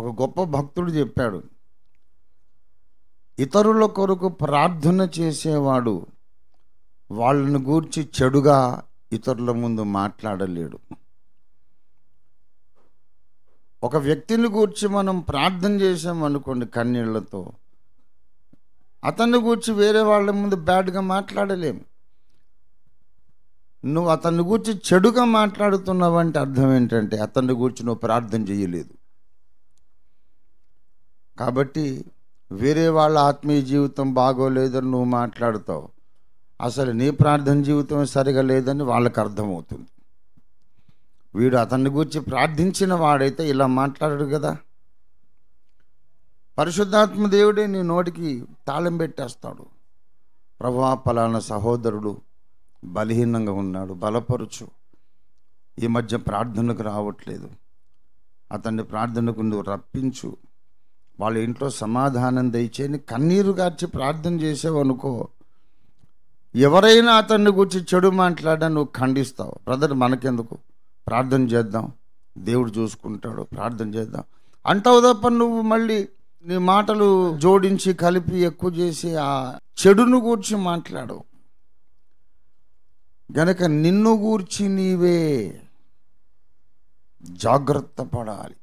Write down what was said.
ఒక గొప్ప భక్తుడు చెప్పాడు ఇతరుల కొరకు ప్రార్థన చేసేవాడు వాళ్ళను గూర్చి చెడుగా ఇతరుల ముందు మాట్లాడలేడు ఒక వ్యక్తిని గూర్చి మనం ప్రార్థన చేసామనుకోండి కన్నీళ్లతో అతన్ని గూర్చి వేరే వాళ్ళ ముందు బ్యాడ్గా మాట్లాడలేము నువ్వు అతన్ని గూర్చి చెడుగా అంటే అర్థం ఏంటంటే అతన్ని గూర్చి నువ్వు ప్రార్థన చేయలేదు కాబట్టి వేరే వాళ్ళ ఆత్మీయ జీవితం బాగోలేదని నువ్వు మాట్లాడుతావు అసలు నీ ప్రార్థన జీవితం సరిగా లేదని వాళ్ళకి అర్థమవుతుంది వీడు అతన్ని గురించి ప్రార్థించిన వాడైతే ఇలా మాట్లాడరు కదా పరిశుద్ధాత్మ దేవుడే నీ నోటికి తాళం పెట్టేస్తాడు ప్రభా పలానా సహోదరుడు బలహీనంగా ఉన్నాడు బలపరుచు ఈ మధ్య ప్రార్థనకు రావట్లేదు అతన్ని ప్రార్థనకు నువ్వు రప్పించు వాళ్ళ ఇంట్లో సమాధానం దయచేయని కన్నీరు గార్చి ప్రార్థన చేసేవనుకో ఎవరైనా అతన్ని గురించి చెడు మాట్లాడా నువ్వు ఖండిస్తావు బ్రదర్ మనకెందుకు ప్రార్థన చేద్దాం దేవుడు చూసుకుంటాడు ప్రార్థన చేద్దాం అంటావు తప్ప నువ్వు మళ్ళీ నీ మాటలు జోడించి కలిపి ఎక్కువ చేసి ఆ చెడును గూర్చి మాట్లాడు గనక నిన్ను గూర్చి నీవే జాగ్రత్త పడాలి